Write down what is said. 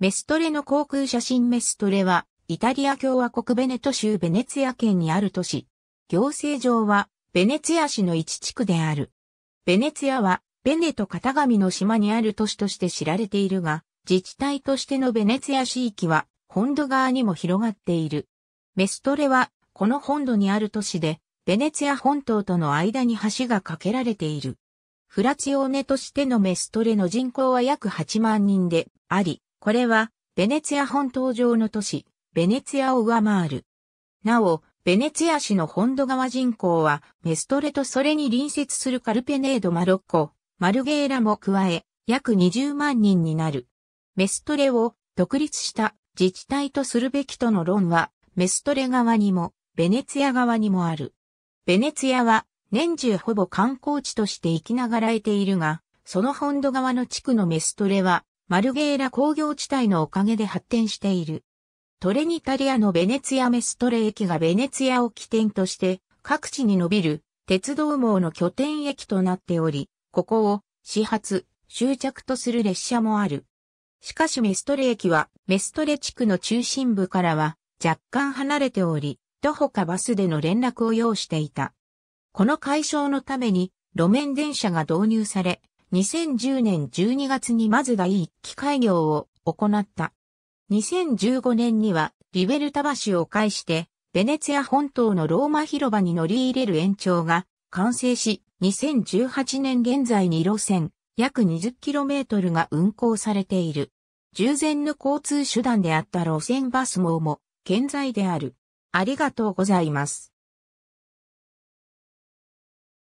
メストレの航空写真メストレは、イタリア共和国ベネト州ベネツィア県にある都市。行政上は、ベネツィア市の一地区である。ベネツィアは、ベネト片紙の島にある都市として知られているが、自治体としてのベネツィア市域は、本土側にも広がっている。メストレは、この本土にある都市で、ベネツィア本島との間に橋が架けられている。フラチオーネとしてのメストレの人口は約8万人であり、これは、ベネツィア本島上の都市、ベネツィアを上回る。なお、ベネツィア市の本土川人口は、メストレとそれに隣接するカルペネードマロッコ、マルゲーラも加え、約20万人になる。メストレを独立した自治体とするべきとの論は、メストレ側にも、ベネツィア側にもある。ベネツィアは、年中ほぼ観光地として生きながらえているが、その本土側の地区のメストレは、マルゲーラ工業地帯のおかげで発展している。トレニタリアのベネツィアメストレ駅がベネツィアを起点として各地に伸びる鉄道網の拠点駅となっており、ここを始発、終着とする列車もある。しかしメストレ駅はメストレ地区の中心部からは若干離れており、徒歩かバスでの連絡を要していた。この解消のために路面電車が導入され、2010年12月にまず第い期開業を行った。2015年にはリベルタ橋を介して、ベネツィア本島のローマ広場に乗り入れる延長が完成し、2018年現在に路線約 20km が運行されている。従前の交通手段であった路線バス網も健在である。ありがとうございます。